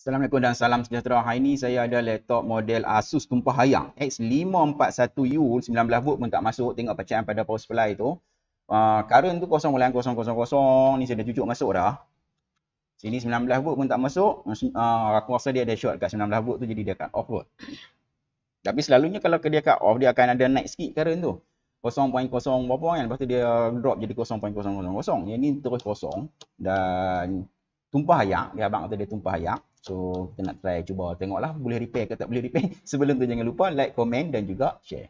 Assalamualaikum dan salam sejahtera. Hari ini saya ada laptop model Asus tumpah hayang X541U 19 volt pun tak masuk. Tengok pecahan pada power supply tu. Uh, current tu kosong mulai kosong kosong kosong. Ni saya dah cucuk masuk dah. Sini 19 volt pun tak masuk. Uh, aku rasa dia ada short kat 19 volt tu jadi dia akan off volt. Tapi selalunya kalau dia kat off dia akan ada naik sikit current tu. kosong, berapa kan? Lepas tu dia drop jadi kosong, kosong, kosong, Yang ni terus kosong dan tumpah hayang. Ya abang kata dia tumpah hayang. So kita nak try cuba tengoklah boleh repair ke tak boleh repair. Sebelum tu jangan lupa like, komen dan juga share.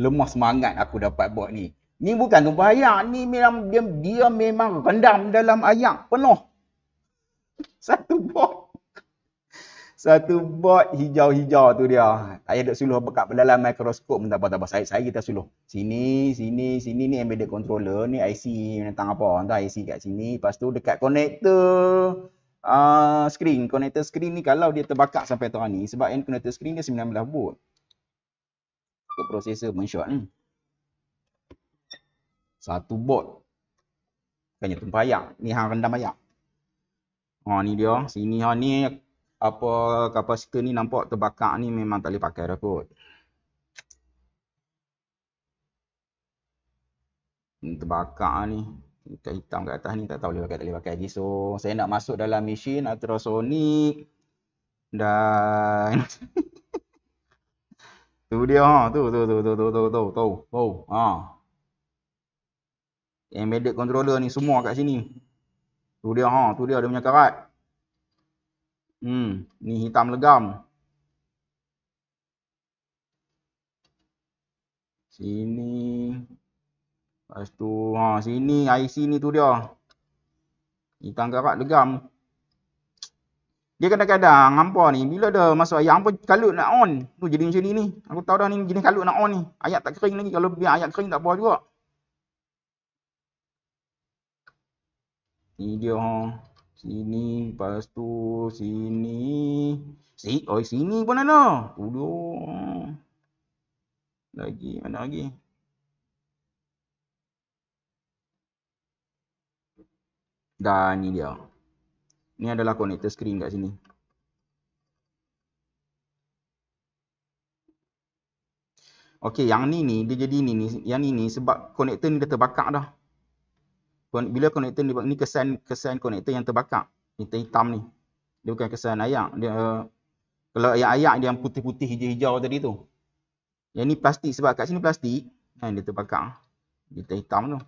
lemah semangat aku dapat buat ni. Ni bukan tumpah ayak. Ni memang dia, dia memang rendam dalam ayak penuh. Satu bot. Satu bot hijau-hijau tu dia. Saya duduk suluh dekat dalam mikroskop pun tak apa-apa. Saya, saya kita suluh. Sini, sini, sini ni embedded controller. Ni IC tentang apa. Entah IC kat sini. Lepas tu dekat konektor uh, ah, screen. konektor screen ni kalau dia terbakar sampai tuan ni. Sebab end konektor screen dia 19 volt. Untuk processor pun short ni. Hmm. Satu bot. Kanya tempayang. Ni hang rendam ayak. Ha ni dia. Sini ha ni apa kapasitor ni nampak terbakar ni memang tak boleh pakai dah kot. Terbakar ni. Ikat hitam kat atas ni tak tahu boleh pakai tak boleh pakai lagi. So saya nak masuk dalam mesin ultrasonic dan tu dia ha tu tu tu tu tu tu tu tu tu ha embedded controller ni semua kat sini. Tu dia ha, tu dia ada punya karat. Hmm, ni hitam legam. Sini. Lepas tu ha, sini IC ni tu dia. Hitam karat legam. Dia kadang-kadang hampa ni bila dah masuk ayat hampa kalut nak on. Tu jadi macam ni ni. Aku tahu dah ni jenis kalut nak on ni. Ayat tak kering lagi kalau biar ayat kering tak apa juga. ni dia ha sini lepas tu sini si oi sini pun ada tuduh lagi mana lagi Dah ni dia ni adalah connector screen kat sini Okey, yang ni ni dia jadi ni ni yang ni ni sebab konektor ni dah terbakar dah bila konektor ni, ni kesan kesan konektor yang terbakar hitam hitam ni dia bukan kesan ayak dia eh, kalau yang ayak dia yang putih-putih hijau-hijau tadi tu yang ni plastik sebab kat sini plastik kan dia terbakar hitam hitam tu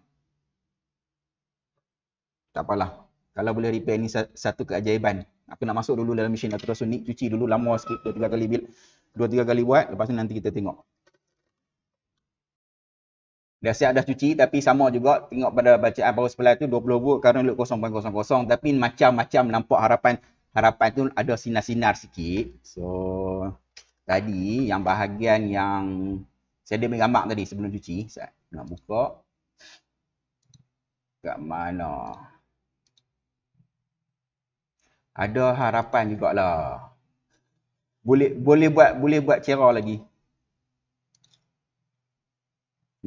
tak apalah kalau boleh repair ni satu keajaiban aku nak masuk dulu dalam mesin ni cuci dulu lama sikit 2 3 kali bil dua tiga kali buat lepas ni nanti kita tengok Dah siap dah cuci tapi sama juga tengok pada bacaan power supply tu 20 kosong pun kosong kosong. tapi macam-macam nampak harapan harapan tu ada sinar-sinar sikit. So tadi yang bahagian yang saya ada gambar tadi sebelum cuci. Saya nak buka. Kat mana? Ada harapan jugalah. Boleh boleh buat boleh buat cerah lagi.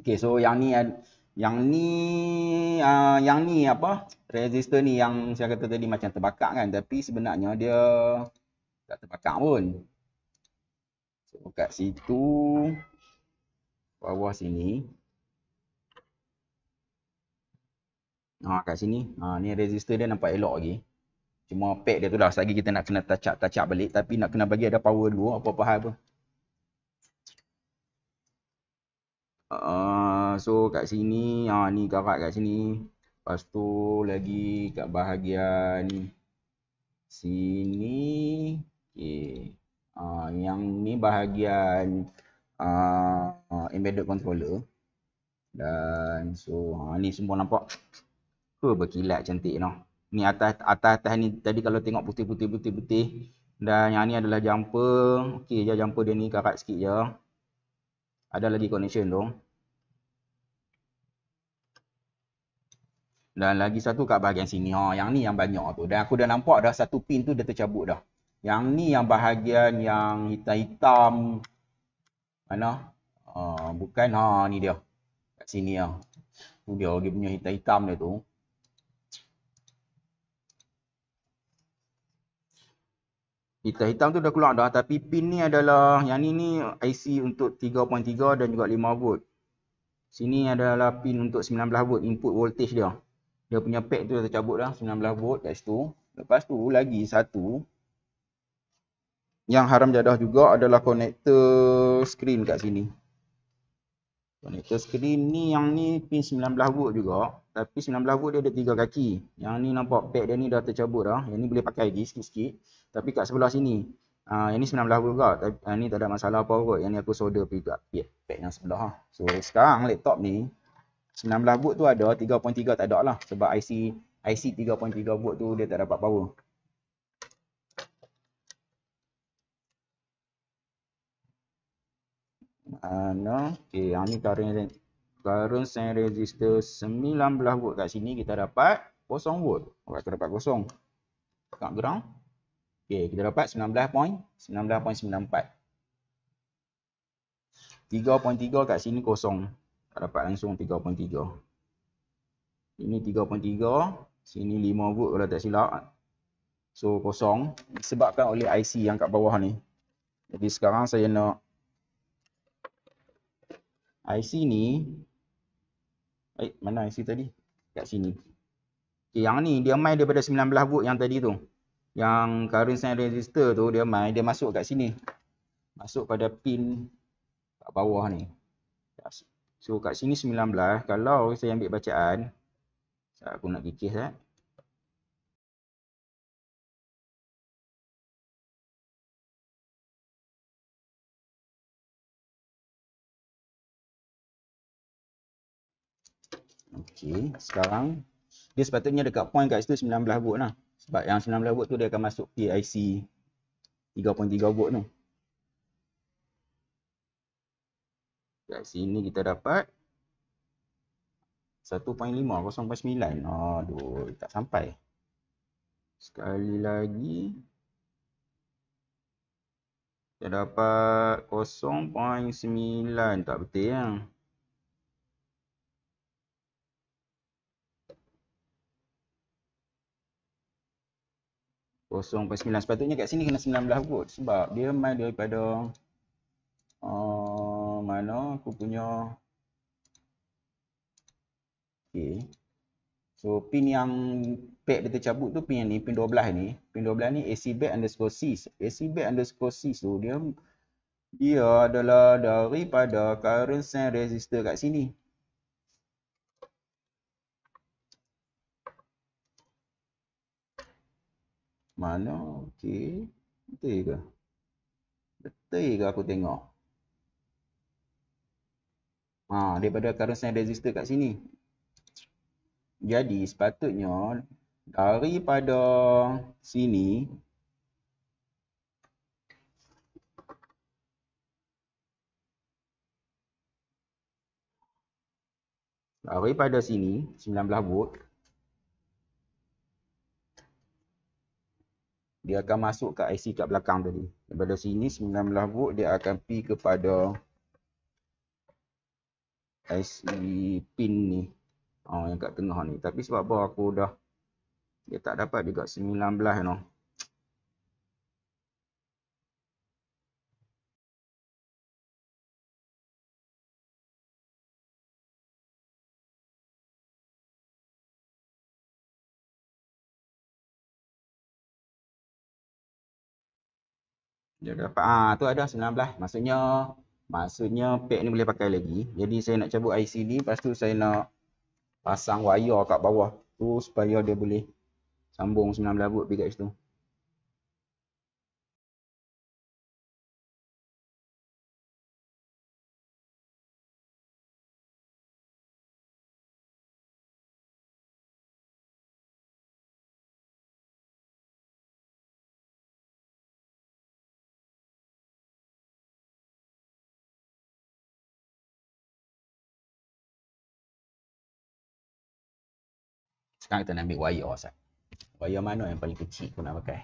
Okay, so yang ni yang ni uh, yang ni apa? Resistor ni yang saya kata tadi macam terbakar kan, tapi sebenarnya dia tak terbakar pun. So kat situ bawah sini. Ha kat sini. Ha ni resistor dia nampak elok lagi. Cuma pack dia tu dah selagi kita nak kena tacak-tacak balik tapi nak kena bagi ada power dulu apa-apa hal apa. Ah uh, so kat sini ha ni karat kat sini lepas tu lagi kat bahagian sini okey ha, yang ni bahagian ha, ha, embedded controller dan so ha ni semua nampak ke berkilat cantik noh ni atas atas atas ni tadi kalau tengok putih putih putih putih dan yang ni adalah jumper okey je jumper dia ni karat sikit je ada lagi connection tu Dan lagi satu kat bahagian sini. Ha, yang ni yang banyak tu. Dan aku dah nampak dah satu pin tu dah tercabut dah. Yang ni yang bahagian yang hitam-hitam. Mana? Uh, bukan. Ha, ni dia. Kat sini lah. Tu dia. Dia punya hitam-hitam dia tu. Hitam-hitam tu dah keluar dah. Tapi pin ni adalah. Yang ni ni IC untuk 3.3 dan juga 5 volt. Sini adalah pin untuk 19 volt input voltage dia dia punya pack tu dah tercabut dah 19 volt kat situ. Lepas tu lagi satu yang haram jadah juga adalah konektor screen kat sini. Konektor screen ni yang ni pin 19 volt juga tapi 19 volt dia ada tiga kaki. Yang ni nampak pack dia ni dah tercabut dah. Yang ni boleh pakai lagi sikit-sikit. Tapi kat sebelah sini Uh, yang ni 19 volt juga. Tapi, uh, ni tak ada masalah apa kot. Yang ni aku solder pergi kat pack yang sebelah. So sekarang laptop ni 19 volt tu ada 3.3 tak ada lah sebab IC IC 3.3 volt tu dia tak dapat power mana okey eh, yang ni current current sign resistor 19 volt kat sini kita dapat 0 volt orang tu dapat kosong. dekat ground okey eh, kita dapat 19 point 19.94 3.3 kat sini kosong tak dapat langsung 3.3 ini 3.3 sini 5 volt kalau tak silap so kosong disebabkan oleh IC yang kat bawah ni jadi sekarang saya nak IC ni eh mana IC tadi kat sini okay, yang ni dia main daripada 19 volt yang tadi tu yang current sign resistor tu dia main dia masuk kat sini masuk pada pin kat bawah ni So kat sini 19 kalau saya ambil bacaan aku nak kikis eh. Okey, sekarang dia sepatutnya dekat point kat situ 19 volt lah. Sebab yang 19 volt tu dia akan masuk PIC 3.3 volt tu. Kat sini kita dapat 1.5 0.9. Aduh, tak sampai. Sekali lagi kita dapat 0.9. Tak betul ya. Kosong per sepatutnya kat sini kena 19 volt sebab dia main daripada uh, mana aku punya okey so pin yang pack dia tercabut tu pin yang ni pin 12 ni pin 12 ni ac back underscore sys ac back underscore sys tu dia dia adalah daripada current sense resistor kat sini mana Okay, betul ke betul ke aku tengok ha, daripada current sign resistor kat sini jadi sepatutnya daripada sini dari pada sini 19 volt dia akan masuk ke IC kat belakang tadi daripada sini 19 volt dia akan pergi kepada IC e pin ni oh, yang kat tengah ni tapi sebab apa aku dah dia tak dapat juga 19 no. Dia dapat ah tu ada 19 maksudnya Maksudnya pack ni boleh pakai lagi. Jadi saya nak cabut IC ni. Lepas tu saya nak pasang wire kat bawah tu supaya dia boleh sambung 19 volt pergi kat situ. Sekarang kita nak ambil wire Ustaz. Wire mana yang paling kecil pun nak pakai?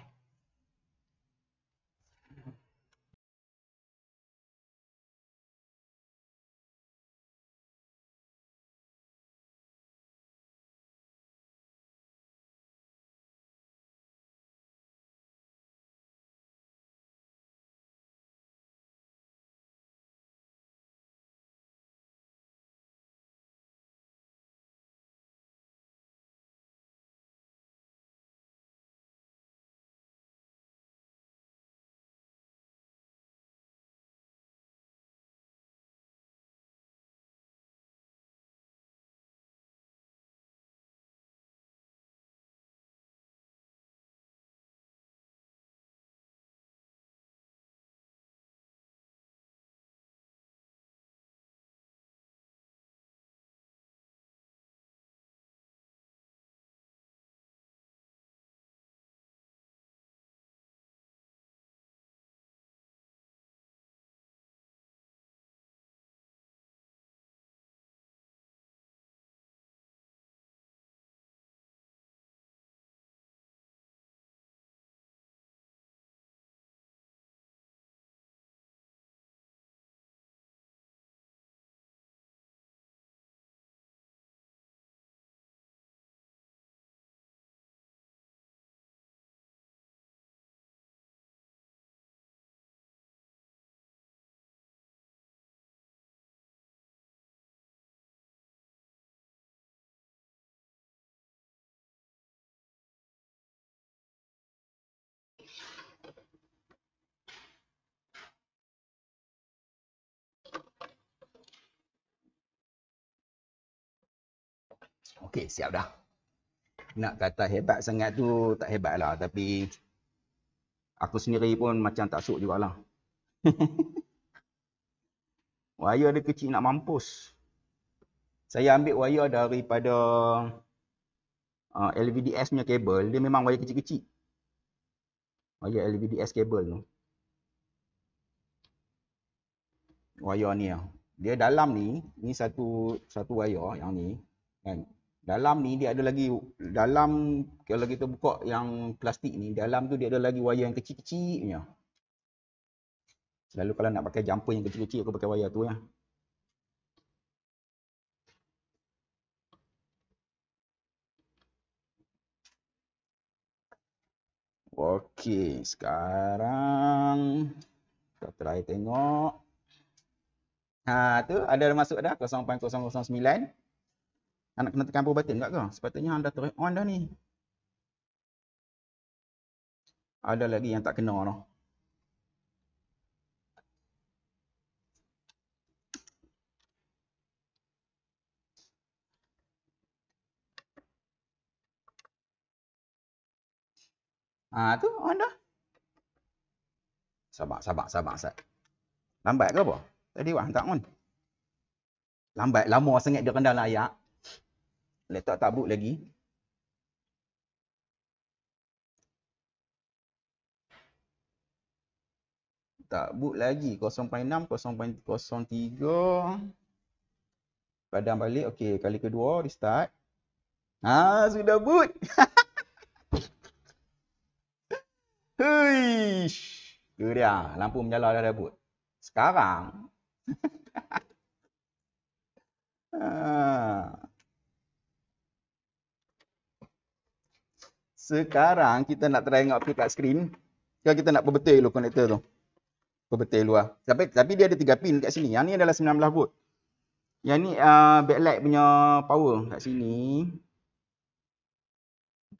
Okey, siap dah. Nak kata hebat sangat tu tak hebat lah. Tapi aku sendiri pun macam tak sok jugalah. wire dia kecil nak mampus. Saya ambil wire daripada uh, LVDS punya kabel. Dia memang wire kecil-kecil wire LVDS kabel tu. Wire ni lah. Dia dalam ni, ni satu satu wire yang ni. Kan? Dalam ni dia ada lagi, dalam kalau kita buka yang plastik ni, dalam tu dia ada lagi wire yang kecil-kecil punya. Selalu kalau nak pakai jumper yang kecil-kecil, aku pakai wire tu lah. Ya. Okey, sekarang kita try tengok. Ha, tu ada masuk dah 0.009. Anak kena tekan power button tak ke? Sepatutnya anda turun on dah ni. Ada lagi yang tak kena noh. 0.009. Ha tu on dah. Sabar, sabar, sabar, sat. Lambat ke apa? Tadi wah tak on. Lambat lama sangat dia rendah layak. Letak tabuk lagi. Tak boot lagi. 0.6, 0.03. Padam balik. Okey, kali kedua restart. Ah, sudah boot. Huish. Tu dia. Lampu menyala dah rebut. Sekarang. Ha. Sekarang kita nak try tengok kat skrin. Sekarang kita nak perbetul dulu konektor tu. Perbetul dulu lah. Tapi, tapi dia ada tiga pin kat sini. Yang ni adalah 19 volt. Yang ni uh, backlight punya power kat sini.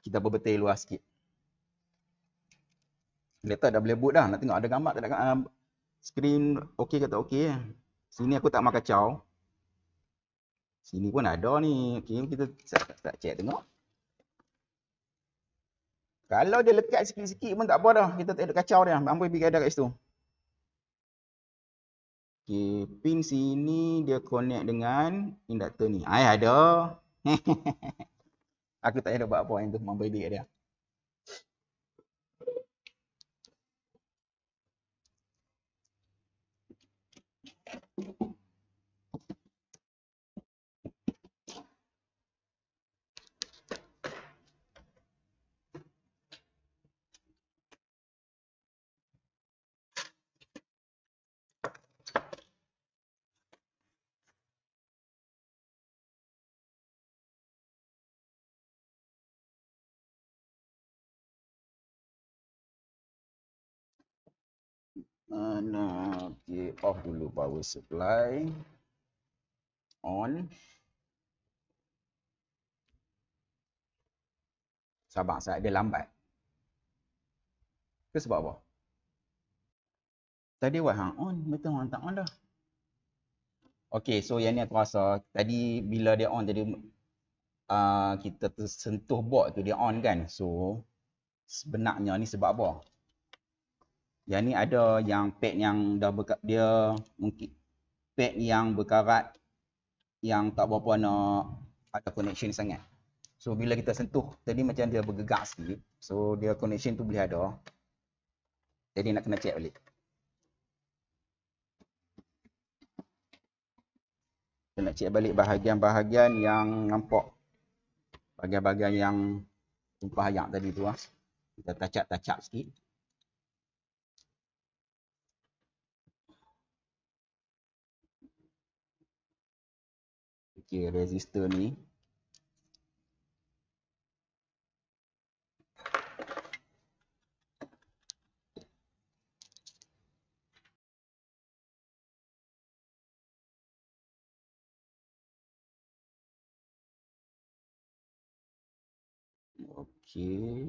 Kita perbetul dulu lah sikit. Laptop dah boleh boot dah. Nak tengok ada gambar tak ada gambar. Uh, screen okey kata okey. Sini aku tak caw, Sini pun ada ni. Okey kita tak, tak, check tengok. Kalau dia lekat sikit-sikit pun tak apa dah. Kita tak ada kacau dia. Ambil pergi ada kat situ. Okey, pin sini dia connect dengan inductor ni. ayah ada. Aku tak ada buat apa yang tu. Mambai dia. Thank you. Ana, okay, off dulu power supply. On. Sabar, saya dia lambat. Itu sebab apa? Tadi buat hang on, betul hang tak on dah. Okay, so yang ni aku rasa tadi bila dia on jadi uh, ah, kita tersentuh bot tu dia on kan. So sebenarnya ni sebab apa? Yang ni ada yang pad yang dah berkat dia mungkin pad yang berkarat yang tak berapa nak ada connection sangat. So bila kita sentuh tadi macam dia bergegak sikit. So dia connection tu boleh ada. Jadi nak kena check balik. Nak check balik bahagian-bahagian yang nampak. Bahagian-bahagian yang tumpah yang tadi tu lah. Kita tacak-tacak sikit. okay, resistor ni Okay.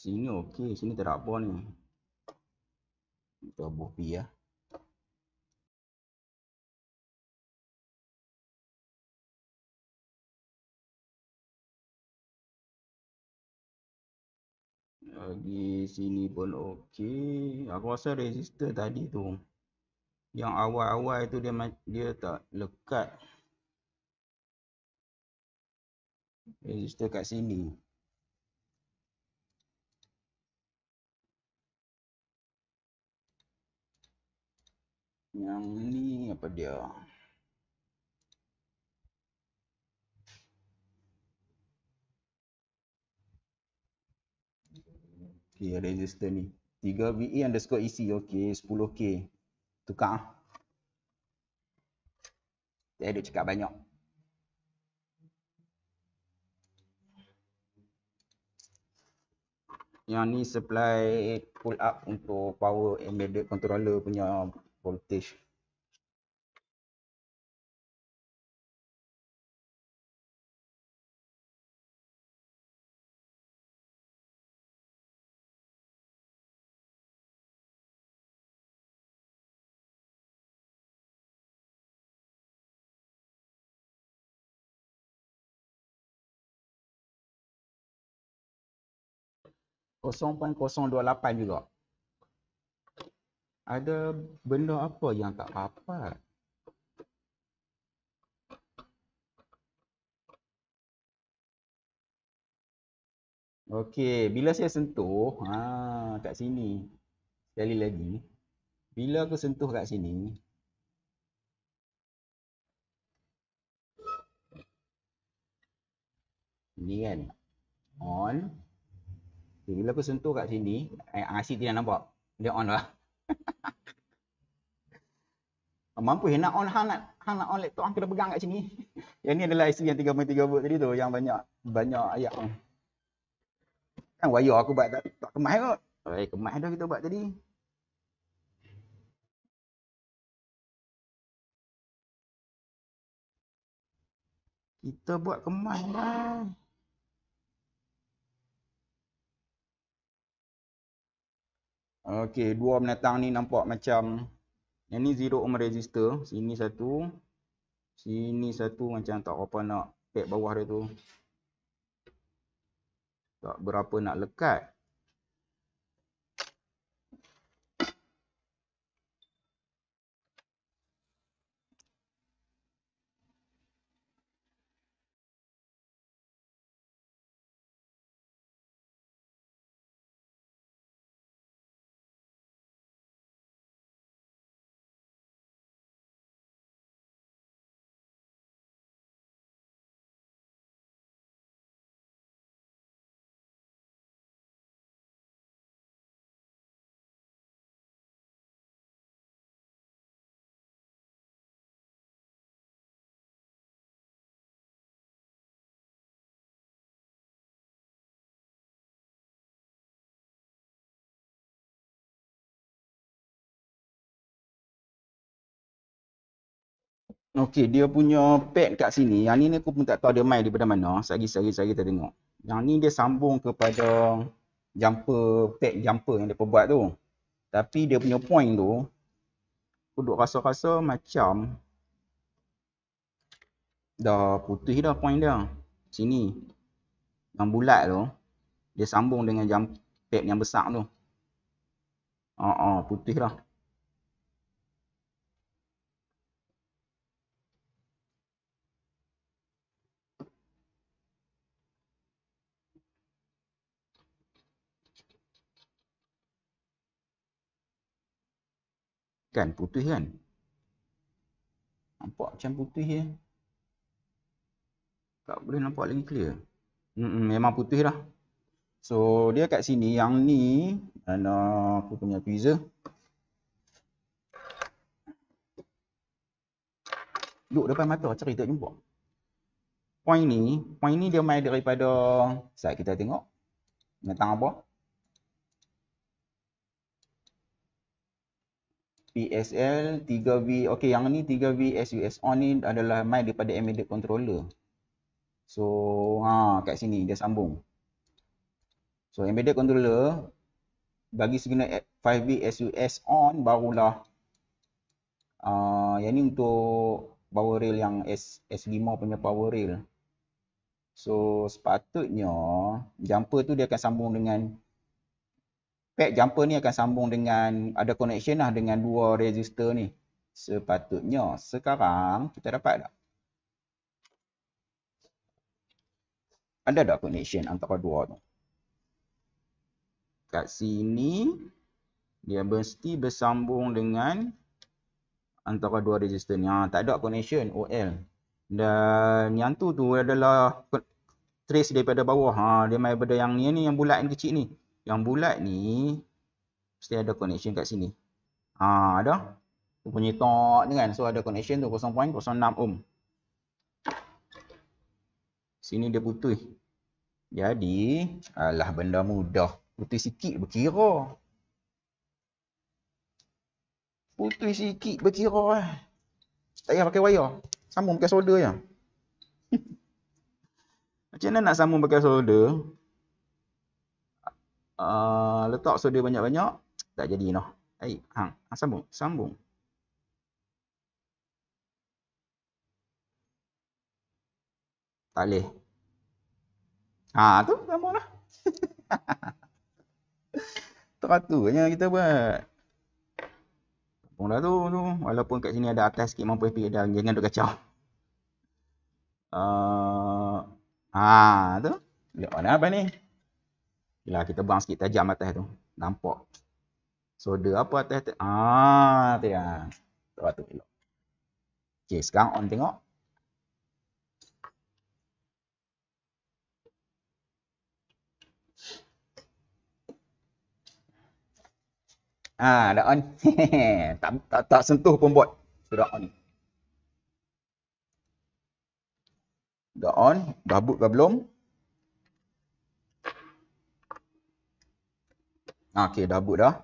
Sini okey, sini tak ada apa ni tubuh pi ya. sini pun okey. Aku rasa resistor tadi tu yang awal-awal tu dia dia tak lekat. Resistor kat sini. yang ni apa dia Okay, resistor ni 3VE underscore EC Okay, 10K Tukar Dia ada cakap banyak Yang ni supply pull up untuk power embedded controller punya Voltej. Bon, koson pen koson do la pan yi lo. ada benda apa yang tak rapat? Okey, bila saya sentuh ha, kat sini, sekali lagi, bila aku sentuh kat sini, ni kan, on, okay, bila aku sentuh kat sini, eh, asyik ah, tidak nampak, dia on lah. Mampu eh, nak on hang nak hang nak on laptop hang kena pegang kat sini. yang ni adalah IC yang 3.3 volt tadi tu yang banyak banyak ayat kan. Kan wayar aku buat tak, tak kemas kot. Eh kemas dah kita buat tadi. Kita buat kemas dah. Okey, dua menatang ni nampak macam yang ni zero ohm resistor, sini satu. Sini satu macam tak apa nak pek bawah dia tu. Tak berapa nak lekat. Okey, dia punya pad kat sini. Yang ni ni aku pun tak tahu dia main daripada mana. Sagi-sagi-sagi tak tengok. Yang ni dia sambung kepada jumper, pad jumper yang dia perbuat tu. Tapi dia punya point tu, aku duk rasa-rasa macam dah putih dah point dia. Sini. Yang bulat tu, dia sambung dengan jump pad yang besar tu. Ah uh, uh, putih lah. Kan putih kan? Nampak macam putih ya. Tak boleh nampak lagi clear. Mm -mm, memang putih lah. So dia kat sini yang ni. Dan uh, aku punya tweezer. Duduk depan mata cari tak jumpa. Point ni. Point ni dia main daripada. Saat kita tengok. Tentang apa. PSL, 3V, ok yang ni 3V SUS on ni adalah mic daripada embedded controller so ha, kat sini dia sambung so embedded controller bagi signal 5V SUS on barulah uh, yang ni untuk power rail yang S, S5 punya power rail so sepatutnya jumper tu dia akan sambung dengan pad jumper ni akan sambung dengan ada connection lah dengan dua resistor ni. Sepatutnya sekarang kita dapat tak? Ada tak connection antara dua tu? Kat sini dia mesti bersambung dengan antara dua resistor ni. Ha, tak ada connection OL. Dan yang tu tu adalah trace daripada bawah. Ha, dia main benda yang ni, ni yang bulat yang kecil ni. Yang bulat ni mesti ada connection kat sini. Ha ada. Tu punya tok ni kan. So ada connection tu 0.06 ohm. Sini dia putus. Jadi alah benda mudah. Putus sikit berkira. Putus sikit berkira eh. Tak payah pakai wayar. Sambung pakai solder je. Macam mana nak sambung pakai solder? Ah, letak soda banyak-banyak tak jadi noh. Hai, hang, sambung, sambung. Tak leh. Ha tu samalah. Teraturnya kita buat. Tampunglah tu tu walaupun kat sini ada atas sikit mampu FPD dan jangan duk kacau. Uh, ha tu. Lihat mana apa ni? Yalah, kita bang sikit tajam atas tu. Nampak. So, dia apa atas tu? Ah, tu dia. Sebab tu elok. Okay, sekarang on tengok. Ah, dah on. tak, tak, tak sentuh pun bot. Sudah on. Dah on. Dah boot ke belum? Ah, okay, dah boot dah.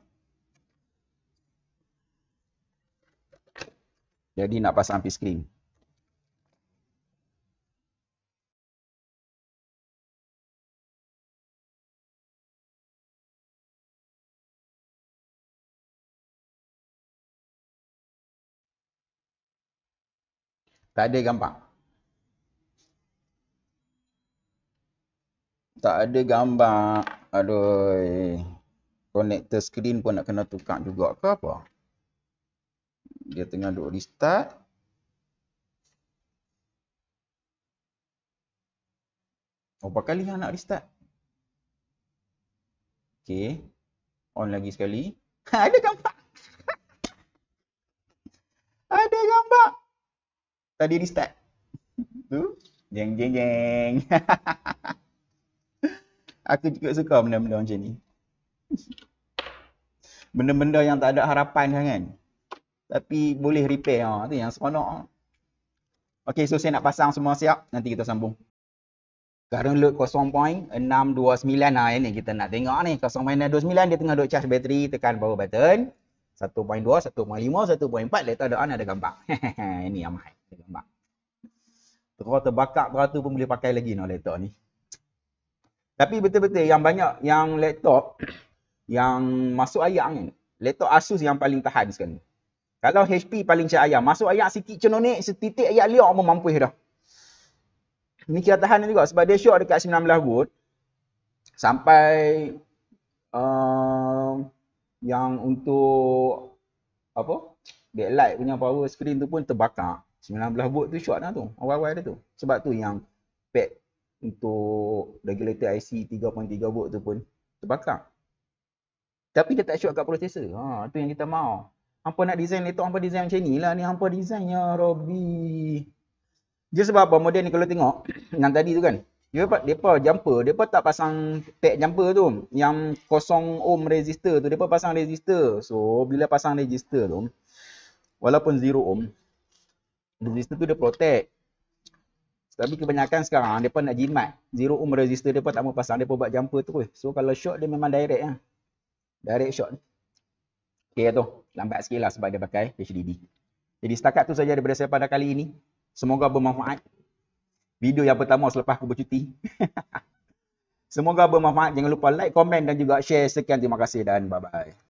Jadi nak pasang api screen. Tak ada gambar. Tak ada gambar. Aduh connector screen pun nak kena tukar juga ke apa. Dia tengah duk restart. Oh, berapa kali yang nak restart? Okay. On lagi sekali. Ada gambar. Ada gambar. Tadi restart. tu. Jeng jeng jeng. Aku juga suka benda-benda macam ni benda-benda yang tak ada harapan sangat. Tapi boleh repair ha ah. tu yang seronok ah. Okay, so saya nak pasang semua siap nanti kita sambung. Current load 0.629 lah ini kita nak tengok ni 0.629 dia tengah duk charge bateri tekan power button 1.2, 1.5, 1.4 letak ada on ada gambar Ini yang mahal ada gambar Terus terbakar beratu pun boleh pakai lagi no laptop ni Tapi betul-betul yang banyak yang laptop yang masuk ayam kan. Laptop Asus yang paling tahan sekarang. Kalau HP paling cari ayam. Masuk ayam sikit cenonik, setitik ayam liok pun mampus dah. Ni kira tahan juga sebab dia syok dekat 19 volt. Sampai uh, yang untuk apa? Backlight punya power screen tu pun terbakar. 19 volt tu syok dah tu. Awal-awal dia tu. Sebab tu yang pad untuk regulator IC 3.3 volt tu pun terbakar. Tapi dia tak syok kat processor. Ha, tu yang kita mau. Hampa nak design laptop, hampa design macam ni lah. Ni hampa design ya, Robby. Dia sebab apa? Model ni kalau tengok, yang tadi tu kan. Dia dapat, dia jumper. Dia tak pasang pack jumper tu. Yang kosong ohm resistor tu. Dia pasang resistor. So, bila pasang resistor tu, walaupun 0 ohm, resistor tu dia protect. Tapi kebanyakan sekarang, mereka nak jimat. Zero ohm resistor, mereka tak mau pasang. Mereka buat jumper tu. So kalau short, dia memang direct lah direct shot. Okey tu. Lambat sikit lah sebab dia pakai HDD. Jadi setakat tu saja daripada saya pada kali ini. Semoga bermanfaat. Video yang pertama selepas aku bercuti. Semoga bermanfaat. Jangan lupa like, komen dan juga share. Sekian terima kasih dan bye-bye.